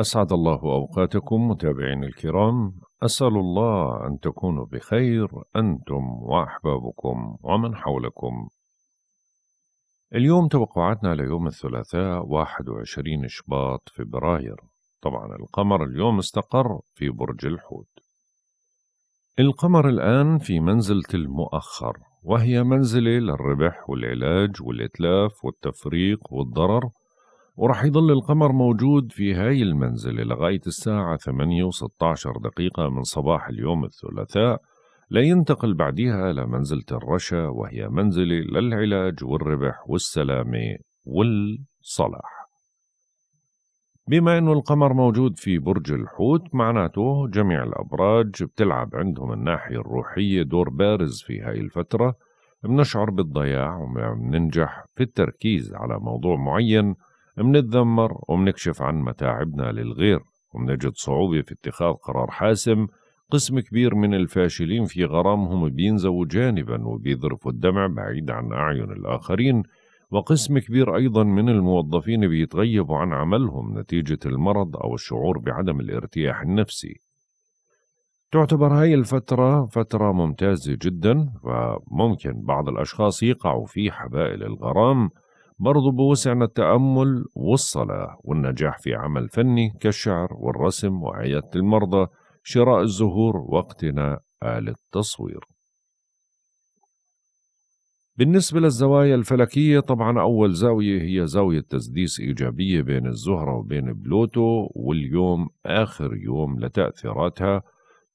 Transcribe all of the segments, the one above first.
أسعد الله أوقاتكم متابعين الكرام أسأل الله أن تكونوا بخير أنتم وأحبابكم ومن حولكم اليوم توقعاتنا ليوم الثلاثاء 21 شباط فبراير طبعا القمر اليوم استقر في برج الحوت القمر الآن في منزلة المؤخر وهي منزلة للربح والعلاج والإتلاف والتفريق والضرر وراح يضل القمر موجود في هاي المنزلة لغاية الساعة 8 و 16 دقيقة من صباح اليوم الثلاثاء لينتقل بعدها لمنزلة الرشا وهي منزلة للعلاج والربح والسلامة والصلاح بما أنه القمر موجود في برج الحوت معناته جميع الأبراج بتلعب عندهم الناحية الروحية دور بارز في هاي الفترة بنشعر بالضياع وبننجح في التركيز على موضوع معين منتذمر ومنكشف عن متاعبنا للغير ومنجد صعوبة في اتخاذ قرار حاسم قسم كبير من الفاشلين في غرامهم بينزووا جانبا وبيذرفوا الدمع بعيد عن أعين الآخرين وقسم كبير أيضا من الموظفين بيتغيبوا عن عملهم نتيجة المرض أو الشعور بعدم الارتياح النفسي تعتبر هاي الفترة فترة ممتازة جدا فممكن بعض الأشخاص يقعوا في حبائل الغرام برضو بوسعنا التأمل والصلاة والنجاح في عمل فني كالشعر والرسم وعيادة المرضى شراء الزهور واقتناء آلة تصوير بالنسبة للزوايا الفلكية طبعا أول زاوية هي زاوية تسديس إيجابية بين الزهرة وبين بلوتو واليوم آخر يوم لتأثيراتها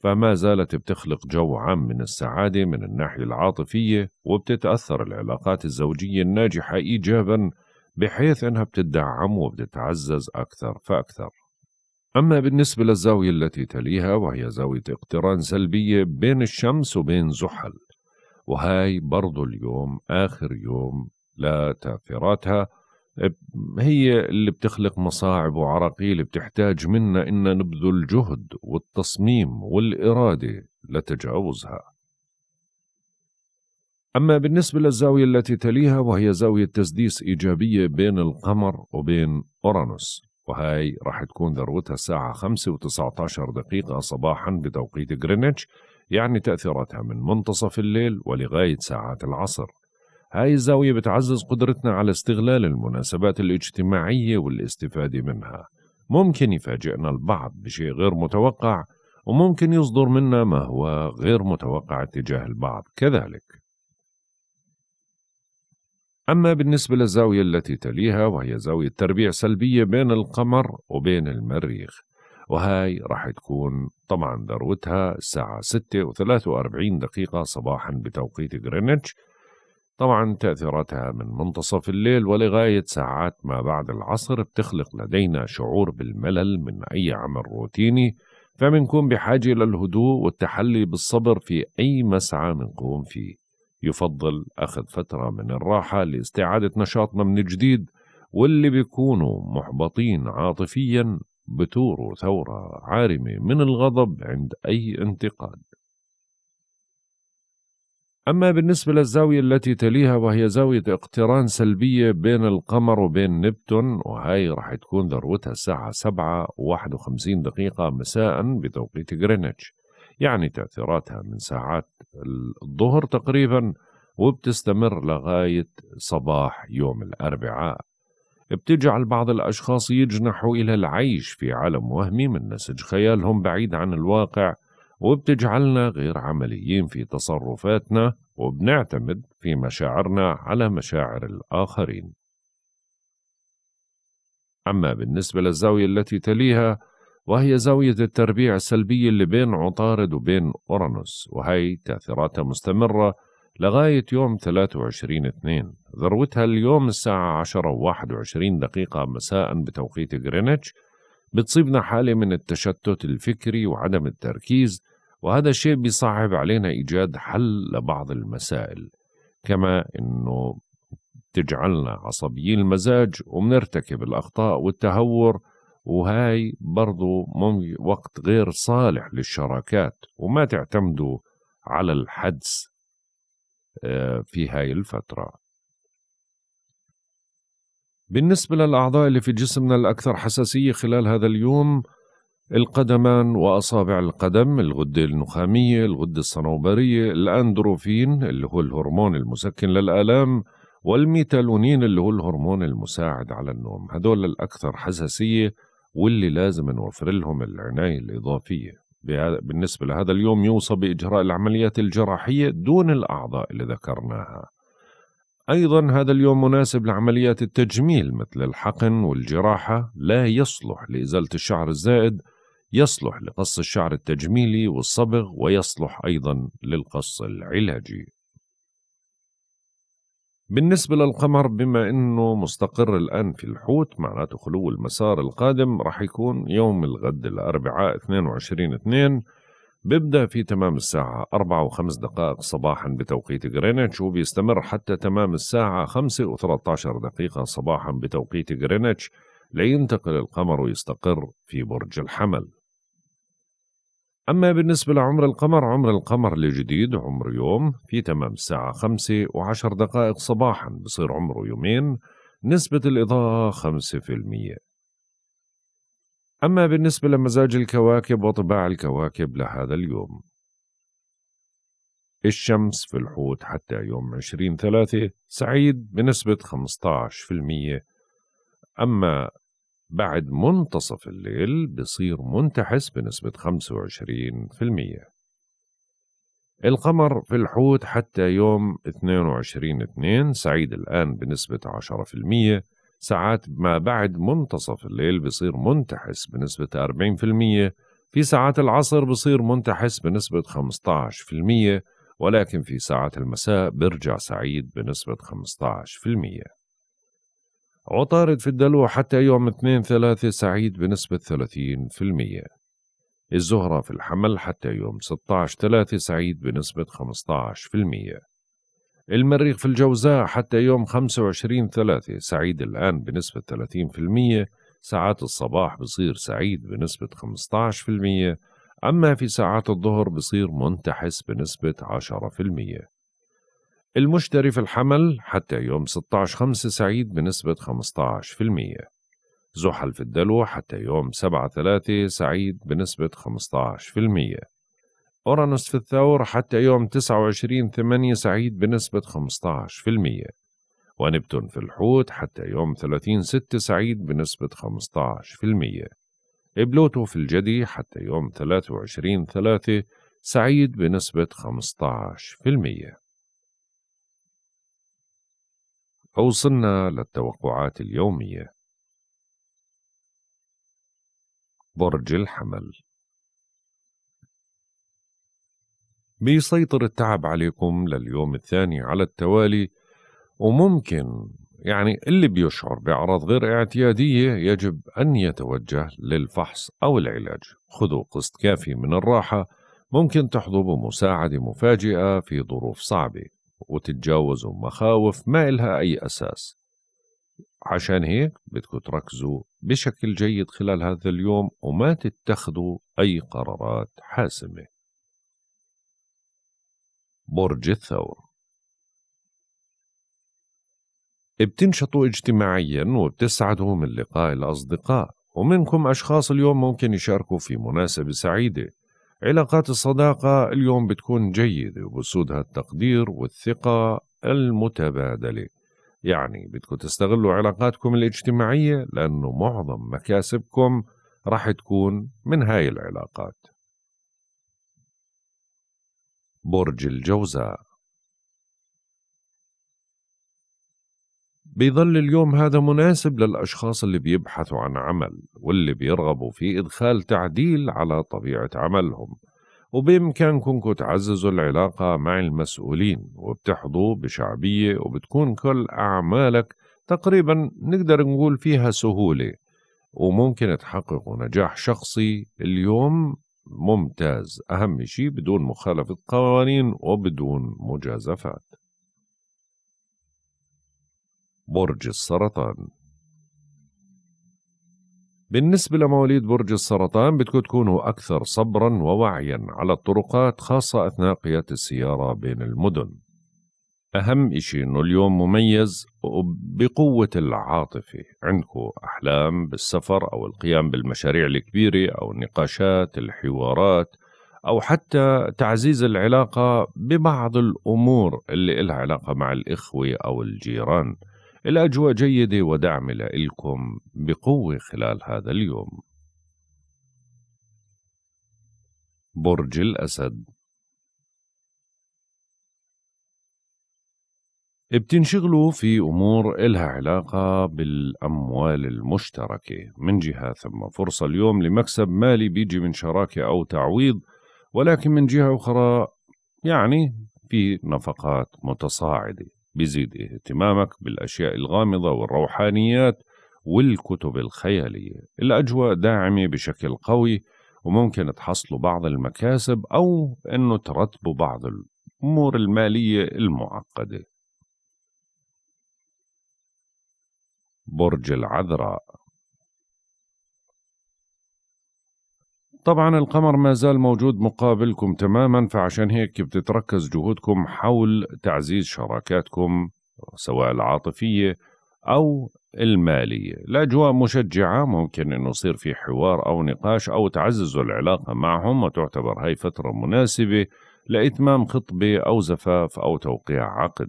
فما زالت بتخلق جو عام من السعادة من الناحية العاطفية وبتتأثر العلاقات الزوجية الناجحة إيجابا بحيث أنها بتدعم وبتتعزز أكثر فأكثر أما بالنسبة للزاوية التي تليها وهي زاوية اقتران سلبية بين الشمس وبين زحل وهاي برضو اليوم آخر يوم لتأثيراتها هي اللي بتخلق مصاعب وعراقيل بتحتاج منا إن نبذل جهد والتصميم والإرادة لتجاوزها أما بالنسبة للزاوية التي تليها وهي زاوية تسديس إيجابية بين القمر وبين أورانوس وهي راح تكون ذروتها الساعة 5 و19 دقيقة صباحا بتوقيت غرينتش يعني تأثيراتها من منتصف الليل ولغاية ساعات العصر هاي الزاوية بتعزز قدرتنا على استغلال المناسبات الاجتماعية والاستفادة منها ممكن يفاجئنا البعض بشيء غير متوقع وممكن يصدر منا ما هو غير متوقع تجاه البعض كذلك أما بالنسبة للزاوية التي تليها وهي زاوية تربيع سلبية بين القمر وبين المريخ وهاي راح تكون طبعا ذروتها الساعة 6 و43 دقيقة صباحا بتوقيت غرينتش طبعا تأثيراتها من منتصف الليل ولغاية ساعات ما بعد العصر بتخلق لدينا شعور بالملل من أي عمل روتيني فمنكون بحاجة للهدوء والتحلي بالصبر في أي مسعى منقوم فيه يفضل أخذ فترة من الراحة لاستعادة نشاطنا من جديد واللي بيكونوا محبطين عاطفيا بتوروا ثورة عارمة من الغضب عند أي انتقاد أما بالنسبة للزاوية التي تليها وهي زاوية اقتران سلبية بين القمر وبين نبتون وهي راح تكون ذروتها الساعة 7 و51 دقيقة مساء بتوقيت غرينتش يعني تأثيراتها من ساعات الظهر تقريبا وبتستمر لغاية صباح يوم الأربعاء بتجعل بعض الأشخاص يجنحوا إلى العيش في عالم وهمي من نسج خيالهم بعيد عن الواقع وبتجعلنا غير عمليين في تصرفاتنا وبنعتمد في مشاعرنا على مشاعر الآخرين أما بالنسبة للزاوية التي تليها وهي زاوية التربيع السلبي اللي بين عطارد وبين أورانوس وهي تأثيراتها مستمرة لغاية يوم 23 2 ذروتها اليوم الساعة 10 و 21 دقيقة مساء بتوقيت غرينتش بتصيبنا حالة من التشتت الفكري وعدم التركيز وهذا الشيء بيصعب علينا إيجاد حل لبعض المسائل كما أنه تجعلنا عصبيين المزاج وبنرتكب الأخطاء والتهور وهاي برضو وقت غير صالح للشراكات وما تعتمدوا على الحدس آه، في هاي الفترة بالنسبة للأعضاء اللي في جسمنا الأكثر حساسية خلال هذا اليوم القدمان وأصابع القدم الغدة النخامية الغدة الصنوبرية الأندروفين اللي هو الهرمون المسكن للآلام والميتالونين اللي هو الهرمون المساعد على النوم هدول الأكثر حساسية واللي لازم نوفر لهم العناية الإضافية بالنسبة لهذا اليوم يوصى بإجراء العمليات الجراحية دون الأعضاء اللي ذكرناها أيضا هذا اليوم مناسب لعمليات التجميل مثل الحقن والجراحة لا يصلح لإزالة الشعر الزائد يصلح لقص الشعر التجميلي والصبغ ويصلح أيضا للقص العلاجي بالنسبة للقمر بما أنه مستقر الآن في الحوت معناته خلو المسار القادم راح يكون يوم الغد الأربعاء 22 2 بيبدأ في تمام الساعة 4 و5 دقائق صباحا بتوقيت غرينتش وبيستمر حتى تمام الساعة 5 و13 دقيقة صباحا بتوقيت غرينتش لينتقل القمر ويستقر في برج الحمل أما بالنسبة لعمر القمر عمر القمر الجديد عمر يوم في تمام الساعة خمسة وعشر دقائق صباحا بصير عمره يومين نسبة الإضاءة خمسة في المية أما بالنسبة لمزاج الكواكب وطباع الكواكب لهذا اليوم الشمس في الحوت حتى يوم عشرين ثلاثة سعيد بنسبة في المية أما بعد منتصف الليل بصير منتحس بنسبة 25% القمر في الحوت حتى يوم 22/2 سعيد الآن بنسبة 10% ساعات ما بعد منتصف الليل بصير منتحس بنسبة 40% في ساعات العصر بصير منتحس بنسبة 15% ولكن في ساعات المساء برجع سعيد بنسبة 15% عطارد في الدلو حتى يوم 2 3 سعيد بنسبة 30% الزهرة في الحمل حتى يوم 16 3 سعيد بنسبة 15% المريخ في الجوزاء حتى يوم 25 3 سعيد الآن بنسبة 30% ساعات الصباح بصير سعيد بنسبة 15% أما في ساعات الظهر بصير منتحس بنسبة المية المشتري في الحمل حتى يوم 16 5 سعيد بنسبة 15% زحل في الدلو حتى يوم 7 3 سعيد بنسبة 15% أورانوس في الثور حتى يوم 29 8 سعيد بنسبة 15% ونبتون في الحوت حتى يوم 30 6 سعيد بنسبة 15% بلوتو في الجدي حتى يوم 23 3 سعيد بنسبة 15% وصلنا للتوقعات اليومية برج الحمل بيسيطر التعب عليكم لليوم الثاني على التوالي وممكن يعني اللي بيشعر بأعراض غير اعتيادية يجب أن يتوجه للفحص أو العلاج خذوا قسط كافي من الراحة ممكن تحظوا بمساعدة مفاجئة في ظروف صعبة وتتجاوزوا مخاوف ما إلها أي أساس عشان هيك بدكم تركزوا بشكل جيد خلال هذا اليوم وما تتخذوا أي قرارات حاسمة برج الثور بتنشطوا اجتماعيا وبتسعدوا من لقاء الأصدقاء ومنكم أشخاص اليوم ممكن يشاركوا في مناسبة سعيدة علاقات الصداقة اليوم بتكون جيدة وبسودها التقدير والثقة المتبادلة يعني بدكم تستغلوا علاقاتكم الاجتماعية لأنه معظم مكاسبكم رح تكون من هاي العلاقات برج الجوزاء بيظل اليوم هذا مناسب للأشخاص اللي بيبحثوا عن عمل واللي بيرغبوا في إدخال تعديل على طبيعة عملهم وبإمكانكم تعززوا العلاقة مع المسؤولين وبتحظوا بشعبية وبتكون كل أعمالك تقريبا نقدر نقول فيها سهولة وممكن تحققوا نجاح شخصي اليوم ممتاز أهم شيء بدون مخالفة قوانين وبدون مجازفات برج السرطان بالنسبة لمواليد برج السرطان بدكم تكونوا أكثر صبرا ووعيا على الطرقات خاصة أثناء قيادة السيارة بين المدن أهم إشي إنه اليوم مميز بقوة العاطفة عندكم أحلام بالسفر أو القيام بالمشاريع الكبيرة أو النقاشات الحوارات أو حتى تعزيز العلاقة ببعض الأمور اللي إلها علاقة مع الإخوة أو الجيران الأجواء جيدة ودعم لإلكم بقوة خلال هذا اليوم برج الأسد بتنشغلوا في أمور إلها علاقة بالأموال المشتركة من جهة ثم فرصة اليوم لمكسب مالي بيجي من شراكة أو تعويض ولكن من جهة أخرى يعني في نفقات متصاعدة بيزيد اهتمامك بالأشياء الغامضة والروحانيات والكتب الخيالية الأجواء داعمة بشكل قوي وممكن تحصلوا بعض المكاسب أو أنه ترتبوا بعض الأمور المالية المعقدة برج العذراء طبعا القمر ما زال موجود مقابلكم تماما فعشان هيك بتتركز جهودكم حول تعزيز شراكاتكم سواء العاطفية أو المالية الأجواء مشجعة ممكن أنه يصير في حوار أو نقاش أو تعززوا العلاقة معهم وتعتبر هاي فترة مناسبة لإتمام خطبة أو زفاف أو توقيع عقد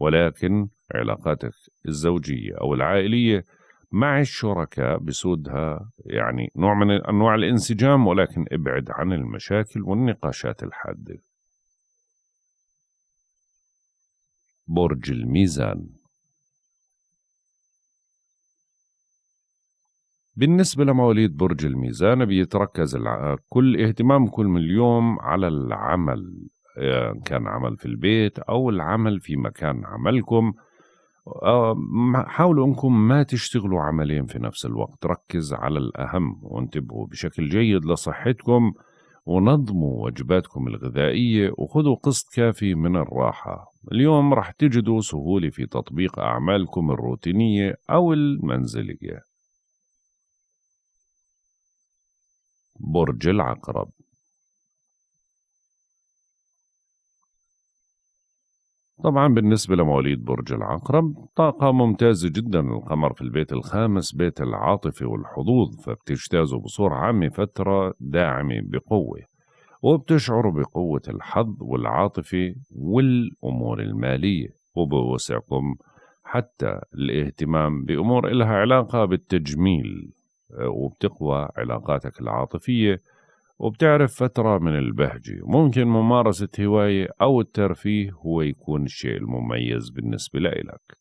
ولكن علاقاتك الزوجية أو العائلية مع الشركاء بسودها يعني نوع من أنواع الانسجام ولكن ابعد عن المشاكل والنقاشات الحادة برج الميزان بالنسبة لمواليد برج الميزان بيتركز كل اهتمامكم اليوم على العمل كان عمل في البيت أو العمل في مكان عملكم آه، حاولوا انكم ما تشتغلوا عملين في نفس الوقت ركز على الاهم وانتبهوا بشكل جيد لصحتكم ونظموا وجباتكم الغذائية وخذوا قسط كافي من الراحة اليوم رح تجدوا سهولة في تطبيق أعمالكم الروتينية أو المنزلية برج العقرب طبعا بالنسبة لمواليد برج العقرب طاقة ممتازة جدا القمر في البيت الخامس بيت العاطفة والحظوظ فبتجتازوا بصورة عامة فترة داعمة بقوة وبتشعروا بقوة الحظ والعاطفة والأمور المالية وبوسعكم حتى الاهتمام بأمور إلها علاقة بالتجميل آه، وبتقوى علاقاتك العاطفية وبتعرف فترة من البهجة ممكن ممارسة هواية أو الترفيه هو يكون الشيء المميز بالنسبة لإلك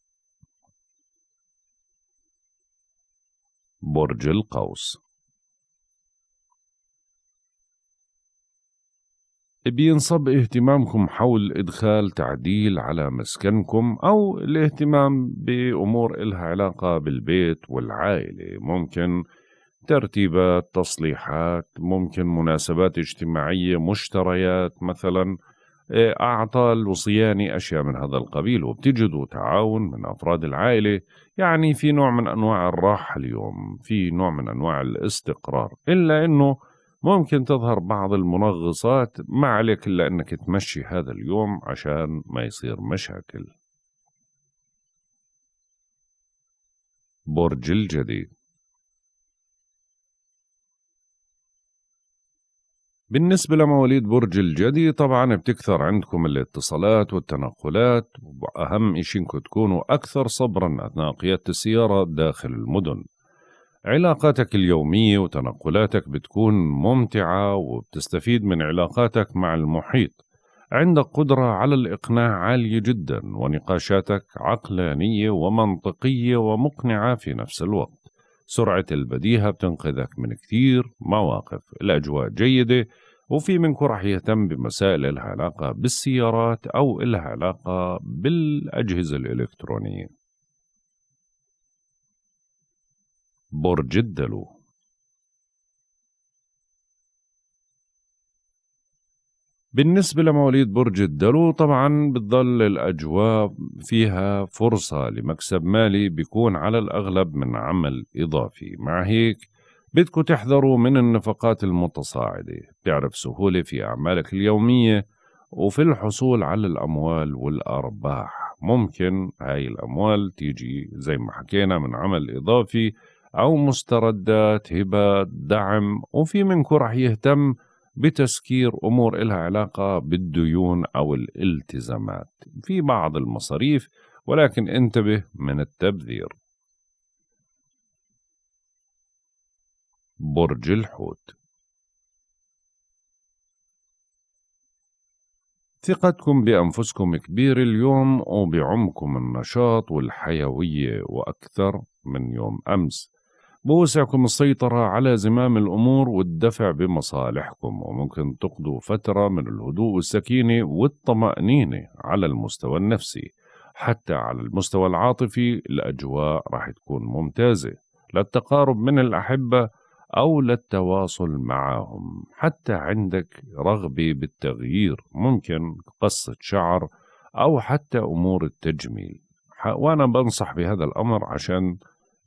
برج القوس بينصب اهتمامكم حول إدخال تعديل على مسكنكم أو الاهتمام بأمور إلها علاقة بالبيت والعائلة ممكن ترتيبات تصليحات ممكن مناسبات اجتماعية مشتريات مثلا إيه، أعطال وصيانة أشياء من هذا القبيل وبتجدوا تعاون من أفراد العائلة يعني في نوع من أنواع الراحة اليوم في نوع من أنواع الاستقرار إلا أنه ممكن تظهر بعض المنغصات ما عليك إلا أنك تمشي هذا اليوم عشان ما يصير مشاكل برج الجديد بالنسبة لمواليد برج الجدي طبعا بتكثر عندكم الاتصالات والتنقلات وأهم إشي إنكم تكونوا أكثر صبرا أثناء قيادة السيارة داخل المدن علاقاتك اليومية وتنقلاتك بتكون ممتعة وبتستفيد من علاقاتك مع المحيط عندك قدرة على الإقناع عالية جدا ونقاشاتك عقلانية ومنطقية ومقنعة في نفس الوقت سرعة البديهة بتنقذك من كثير مواقف الأجواء جيدة وفي منكم رح يهتم بمسائل لها علاقة بالسيارات أو لها علاقة بالأجهزة الإلكترونية برج الدلو بالنسبة لمواليد برج الدلو طبعا بتضل الأجواء فيها فرصة لمكسب مالي بيكون على الأغلب من عمل إضافي مع هيك بدكم تحذروا من النفقات المتصاعدة بتعرف سهولة في أعمالك اليومية وفي الحصول على الأموال والأرباح ممكن هاي الأموال تيجي زي ما حكينا من عمل إضافي أو مستردات هبات دعم وفي منكم رح يهتم بتسكير أمور إلها علاقة بالديون أو الالتزامات في بعض المصاريف ولكن انتبه من التبذير برج الحوت ثقتكم بأنفسكم كبير اليوم وبعمكم النشاط والحيوية وأكثر من يوم أمس بوسعكم السيطرة على زمام الأمور والدفع بمصالحكم وممكن تقضوا فترة من الهدوء والسكينة والطمأنينة على المستوى النفسي حتى على المستوى العاطفي الأجواء راح تكون ممتازة للتقارب من الأحبة أو للتواصل معهم حتى عندك رغبة بالتغيير ممكن قصة شعر أو حتى أمور التجميل وأنا بنصح بهذا الأمر عشان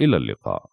إلى اللقاء